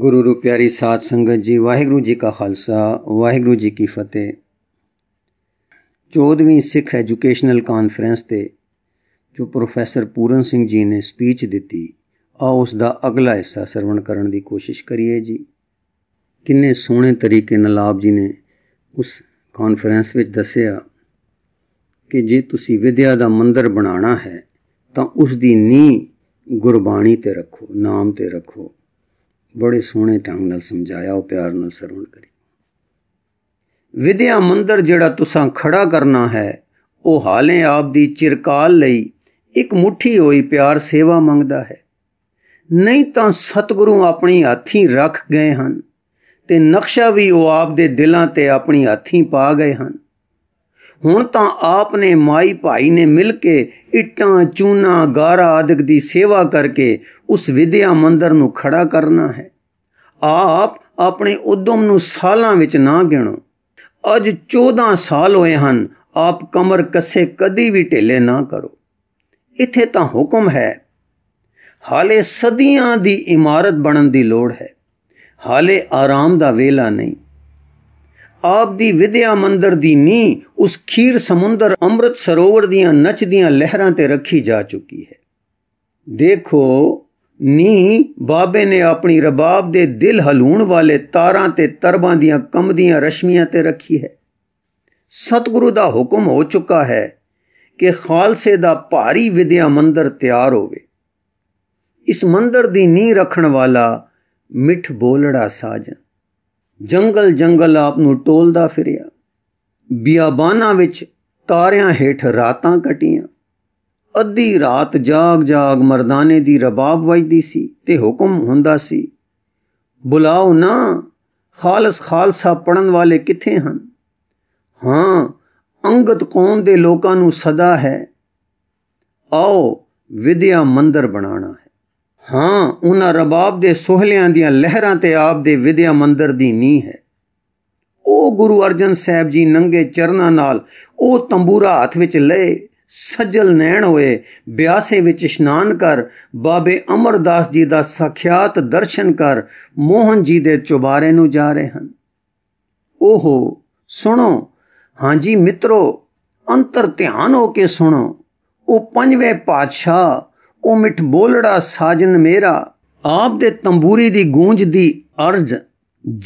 ਗੁਰੂ ਰੂ ਪਿਆਰੀ ਸਾਧ ਸੰਗਤ ਜੀ ਵਾਹਿਗੁਰੂ ਜੀ ਕਾ ਖਾਲਸਾ ਵਾਹਿਗੁਰੂ ਜੀ ਕੀ ਫਤਿਹ 14ਵੀਂ ਸਿੱਖ ਐਜੂਕੇਸ਼ਨਲ ਕਾਨਫਰੰਸ ਤੇ ਜੋ ਪ੍ਰੋਫੈਸਰ ਪੂਰਨ ਸਿੰਘ ਜੀ ਨੇ ਸਪੀਚ ਦਿੱਤੀ ਆ ਉਸ ਦਾ ਅਗਲਾ ਹਿੱਸਾ ਸਰਵਣ ਕਰਨ ਦੀ ਕੋਸ਼ਿਸ਼ ਕਰੀਏ ਜੀ ਕਿੰਨੇ ਸੋਹਣੇ ਤਰੀਕੇ ਨਾਲ ਆਪ ਜੀ ਨੇ ਉਸ ਕਾਨਫਰੰਸ ਵਿੱਚ ਦੱਸਿਆ ਕਿ ਜੇ ਤੁਸੀਂ ਵਿਦਿਆ ਦਾ ਮੰਦਰ ਬਣਾਉਣਾ ਹੈ ਤਾਂ ਉਸ ਦੀ ਨੀਂਹ ਗੁਰਬਾਣੀ ਤੇ ਰੱਖੋ ਨਾਮ ਤੇ ਰੱਖੋ ਬੜੇ ਸੋਹਣੇ ਢੰਗ ਨਾਲ ਸਮਝਾਇਆ ਉਹ ਪਿਆਰ ਨਾਲ ਸਰਵਣ ਕਰੀ ਵਿਦਿਆ ਮੰਦਰ ਜਿਹੜਾ ਤੁਸੀਂ ਖੜਾ ਕਰਨਾ ਹੈ ਉਹ ਹਾਲੇ ਆਪ ਦੀ ਚਿਰਕਾਲ ਲਈ ਇੱਕ ਮੁਠੀ ਹੋਈ ਪਿਆਰ ਸੇਵਾ ਮੰਗਦਾ ਹੈ ਨਹੀਂ ਤਾਂ ਸਤਿਗੁਰੂ ਆਪਣੀ ਹੱਥੀ ਰੱਖ ਗਏ ਹਨ ਤੇ ਨਕਸ਼ਾ ਵੀ ਉਹ ਆਪ ਦੇ ਦਿਲਾਂ ਤੇ ਆਪਣੀ ਹੱਥੀ ਪਾ ਗਏ ਹਨ ਹੁਣ ਤਾਂ ਆਪ ਨੇ ਮਾਈ ਭਾਈ ਨੇ ਮਿਲ ਕੇ ਇੱਟਾਂ ਚੂਨਾ ਗਾਰਾ ਆਦਿਕ ਦੀ ਸੇਵਾ ਕਰਕੇ ਉਸ ਵਿਦਿਆ ਮੰਦਰ ਨੂੰ ਖੜਾ ਕਰਨਾ ਹੈ ਆਪ ਆਪਣੇ ਉਦਮ ਨੂੰ ਸਾਲਾਂ ਵਿੱਚ ਨਾ ਗਿਣੋ ਅੱਜ 14 ਸਾਲ ਹੋਏ ਹਨ ਆਪ ਕਮਰ ਕੱਸੇ ਕਦੀ ਵੀ ਢੇਲੇ ਨਾ ਕਰੋ ਇੱਥੇ ਤਾਂ ਹੁਕਮ ਹੈ ਹਾਲੇ ਸਦੀਆਂ ਦੀ ਇਮਾਰਤ ਬਣਨ ਦੀ ਲੋੜ ਹੈ ਹਾਲੇ ਆਰਾਮ ਦਾ ਵੇਲਾ ਨਹੀਂ ਆਪ ਦੀ ਵਿਦਿਆ ਮੰਦਰ ਦੀ ਨੀ ਉਸ ਖੀਰ ਸਮੁੰਦਰ ਅੰਮ੍ਰਿਤ ਸਰੋਵਰ ਦੀਆਂ ਨੱਚਦੀਆਂ ਲਹਿਰਾਂ ਤੇ ਰੱਖੀ ਜਾ ਚੁੱਕੀ ਹੈ ਦੇਖੋ ਨੀ ਬਾਬੇ ਨੇ ਆਪਣੀ ਰਬਾਬ ਦੇ ਦਿਲ ਹਲੂਣ ਵਾਲੇ ਤਾਰਾਂ ਤੇ ਤਰਬਾਂ ਦੀਆਂ ਕੰਬਦੀਆਂ ਰਸ਼ਮੀਆਂ ਤੇ ਰੱਖੀ ਹੈ ਸਤਿਗੁਰੂ ਦਾ ਹੁਕਮ ਹੋ ਚੁੱਕਾ ਹੈ ਕਿ ਖਾਲਸੇ ਦਾ ਭਾਰੀ ਵਿਦਿਆ ਮੰਦਰ ਤਿਆਰ ਹੋਵੇ ਇਸ ਮੰਦਰ ਦੀ ਨੀ ਰੱਖਣ ਵਾਲਾ ਮਿੱਠ ਬੋਲੜਾ ਸਾਜਨ ਜੰਗਲ ਜੰਗਲ ਆਪ ਨੂੰ ਟੋਲਦਾ ਫਿਰਿਆ ਬਿਆਬਾਨਾਂ ਵਿੱਚ ਤਾਰਿਆਂ ਹੇਠ ਰਾਤਾਂ ਕਟੀਆਂ ਅੱਧੀ ਰਾਤ ਜਾਗ-ਜਾਗ ਮਰਦਾਨੇ ਦੀ ਰਬਾਬ ਵੱਜਦੀ ਸੀ ਤੇ ਹੁਕਮ ਹੁੰਦਾ ਸੀ ਬੁਲਾਓ ਨਾ ਖਾਲਸ ਖਾਲਸਾ ਪੜਨ ਵਾਲੇ ਕਿੱਥੇ ਹਨ ਹਾਂ ਅੰਗਤ ਕੌਮ ਦੇ ਲੋਕਾਂ ਨੂੰ ਸਦਾ ਹੈ ਆਓ ਵਿਦਿਆ ਮੰਦਰ ਬਣਾਣਾ ਹੈ ਹਾਂ ਉਹਨਾਂ ਰਬਾਬ ਦੇ ਸੋਹਲਿਆਂ ਦੀਆਂ ਲਹਿਰਾਂ ਤੇ ਆਪ ਦੇ ਵਿਦਿਆ ਮੰਦਰ ਦੀ ਨੀਂਹ ਹੈ ਉਹ ਗੁਰੂ ਅਰਜਨ ਸਾਹਿਬ ਜੀ ਨੰਗੇ ਚਰਨਾਂ ਨਾਲ ਉਹ ਤੰਬੂਰਾ ਹੱਥ ਵਿੱਚ ਲਏ ਸੱਜਲ ਨੈਣ ਹੋਏ ਬਿਆਸੇ ਵਿੱਚ ਇਸ਼ਨਾਨ ਕਰ ਬਾਬੇ ਅਮਰਦਾਸ ਜੀ ਦਾ ਸਖਿਆਤ ਦਰਸ਼ਨ ਕਰ ਮੋਹਨ ਜੀ ਦੇ ਚੁਬਾਰੇ ਨੂੰ ਜਾ ਰਹੇ ਹਨ ਓਹੋ ਸੁਣੋ ਹਾਂਜੀ ਮਿੱਤਰੋ ਅੰਤਰ ਧਿਆਨ ਹੋ ਕੇ ਸੁਣੋ ਉਹ ਪੰਜਵੇਂ ਪਾਤਸ਼ਾਹ ਉਹ ਮਿੱਠ ਬੋਲੜਾ ਸਾਜਨ ਮੇਰਾ ਆਪ ਦੇ ਤੰਬੂਰੀ ਦੀ ਗੂੰਜ ਦੀ ਅਰਜ਼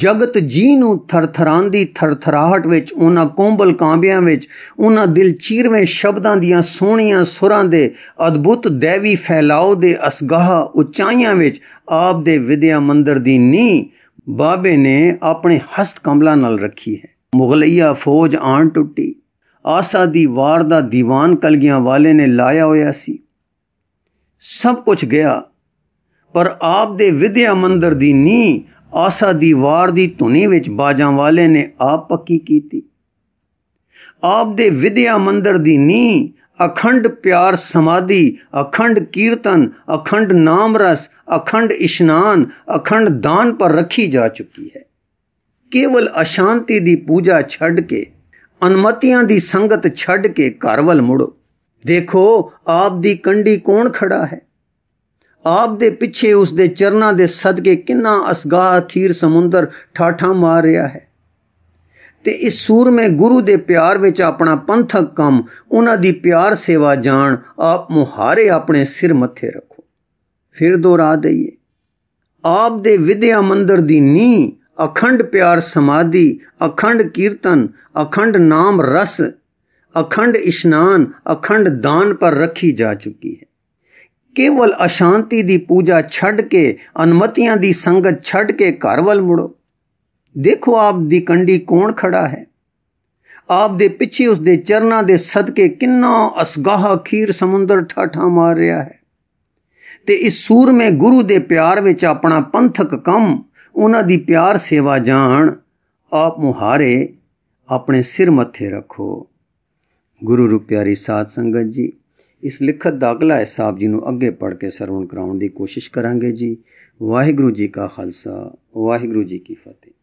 ਜਗਤ ਜੀ ਨੂੰ ਥਰਥਰਾਂਦੀ ਥਰਥਰਾਹਟ ਵਿੱਚ ਉਹਨਾਂ ਕੋਮਲ ਕਾਂਬਿਆਂ ਵਿੱਚ ਉਹਨਾਂ ਦਿਲ ਚੀਰਵੇਂ ਸ਼ਬਦਾਂ ਦੀਆਂ ਸੋਹਣੀਆਂ ਸੁਰਾਂ ਦੇ ਅਦਭੁਤ ਦੇਵੀ ਫੈਲਾਓ ਦੇ ਅਸਗਾਹ ਉਚਾਈਆਂ ਵਿੱਚ ਆਪ ਦੇ ਵਿਦਿਆ ਮੰਦਰ ਦੀ ਨੀ ਬਾਬੇ ਨੇ ਆਪਣੇ ਹਸਤ ਕਮਲਾਂ ਨਾਲ ਰੱਖੀ ਹੈ ਮੁਗਲਈਆ ਫੌਜ ਆਣ ਟੁੱਟੀ ਆਸਾ ਦੀ ਵਾਰ ਦਾ ਦੀਵਾਨ ਕਲਗੀਆਂ ਵਾਲੇ ਨੇ ਲਾਇਆ ਹੋਇਆ ਸੀ ਸਭ ਕੁਝ ਗਿਆ ਪਰ ਆਪ ਦੇ ਵਿਦਿਆ ਮੰਦਰ ਦੀ ਨੀ ਆਸਾ ਦੀ ਵਾਰ ਦੀ ਧੁਨੀ ਵਿੱਚ ਬਾਜਾਂ ਵਾਲੇ ਨੇ ਆਪ ਪੱਕੀ ਕੀਤੀ ਆਪ ਦੇ ਵਿਦਿਆ ਮੰਦਰ ਦੀ ਨੀ ਅਖੰਡ ਪਿਆਰ ਸਮਾਧੀ ਅਖੰਡ ਕੀਰਤਨ ਅਖੰਡ ਨਾਮ ਰਸ ਅਖੰਡ ਇਸ਼ਨਾਨ ਅਖੰਡ ਦਾਨ ਪਰ ਰੱਖੀ ਜਾ ਚੁੱਕੀ ਹੈ ਕੇਵਲ ਅਸ਼ਾਂਤੀ ਦੀ ਪੂਜਾ ਛੱਡ ਕੇ ਅਨਮਤੀਆਂ ਦੀ ਸੰਗਤ ਛੱਡ ਕੇ ਘਰ ਵੱਲ ਮੁੜੋ ਦੇਖੋ ਆਪ ਦੀ ਕੰਢੀ ਕੌਣ ਖੜਾ ਹੈ ਆਪ ਦੇ ਪਿੱਛੇ ਉਸ ਦੇ ਚਰਨਾਂ ਦੇ ਸਦਕੇ ਕਿੰਨਾ ਅਸਗਾਹ ਥੀਰ ਸਮੁੰਦਰ ਠਾਠਾ ਮਾਰ ਰਿਹਾ ਹੈ ਤੇ ਇਸ ਸੂਰ ਮੇ ਗੁਰੂ ਦੇ ਪਿਆਰ ਵਿੱਚ ਆਪਣਾ ਪੰਥਕ ਕੰਮ ਉਹਨਾਂ ਦੀ ਪਿਆਰ ਸੇਵਾ ਜਾਣ ਆਪ ਮੁਹਾਰੇ ਆਪਣੇ ਸਿਰ ਮੱਥੇ ਰੱਖੋ ਫਿਰ ਦੁਹਰਾ ਦਈਏ ਆਪ ਦੇ ਵਿਦਿਆ ਮੰਦਰ ਦੀ ਨੀ ਅਖੰਡ ਪਿਆਰ ਸਮਾਧੀ ਅਖੰਡ ਕੀਰਤਨ ਅਖੰਡ ਨਾਮ ਰਸ ਅਖੰਡ ਇਸ਼ਨਾਨ ਅਖੰਡ ਦਾਨ ਪਰ ਰੱਖੀ ਜਾ ਚੁੱਕੀ ਹੈ ਕੇਵਲ ਅਸ਼ਾਂਤੀ ਦੀ ਪੂਜਾ ਛੱਡ ਕੇ ਅਨਮਤੀਆਂ ਦੀ ਸੰਗਤ ਛੱਡ ਕੇ ਘਰ ਵੱਲ ਮੁੜੋ ਦੇਖੋ ਆਪ ਦੀ ਕੰਡੀ ਕੌਣ ਖੜਾ ਹੈ ਆਪ ਦੇ ਪਿੱਛੇ ਉਸ ਦੇ ਚਰਨਾਂ ਦੇ ਸਦਕੇ ਕਿੰਨਾ ਅਸਗਾਹ ਅਖੀਰ ਸਮੁੰਦਰ ਠਾਠਾ ਮਾਰ ਰਿਹਾ ਹੈ ਤੇ ਇਸ ਸੂਰ ਮੇ ਗੁਰੂ ਦੇ ਪਿਆਰ ਵਿੱਚ ਆਪਣਾ ਪੰਥਕ ਕੰਮ ਉਹਨਾਂ ਦੀ ਪਿਆਰ ਸੇਵਾ ਜਾਣ ਆਪ ਮੁਹਾਰੇ ਆਪਣੇ ਸਿਰ ਮੱਥੇ ਰੱਖੋ ਗੁਰੂ ਰੂਪਿਆਰੀ ਸਾਧ ਸੰਗਤ ਜੀ ਇਸ ਲਿਖਤ ਦਾ ਅਗਲਾ ਹਿੱਸਾ ਜੀ ਨੂੰ ਅੱਗੇ ਪੜ੍ਹ ਕੇ ਸਰਵਣ ਕਰਾਉਣ ਦੀ ਕੋਸ਼ਿਸ਼ ਕਰਾਂਗੇ ਜੀ ਵਾਹਿਗੁਰੂ ਜੀ ਕਾ ਖਾਲਸਾ ਵਾਹਿਗੁਰੂ ਜੀ ਕੀ ਫਤਿਹ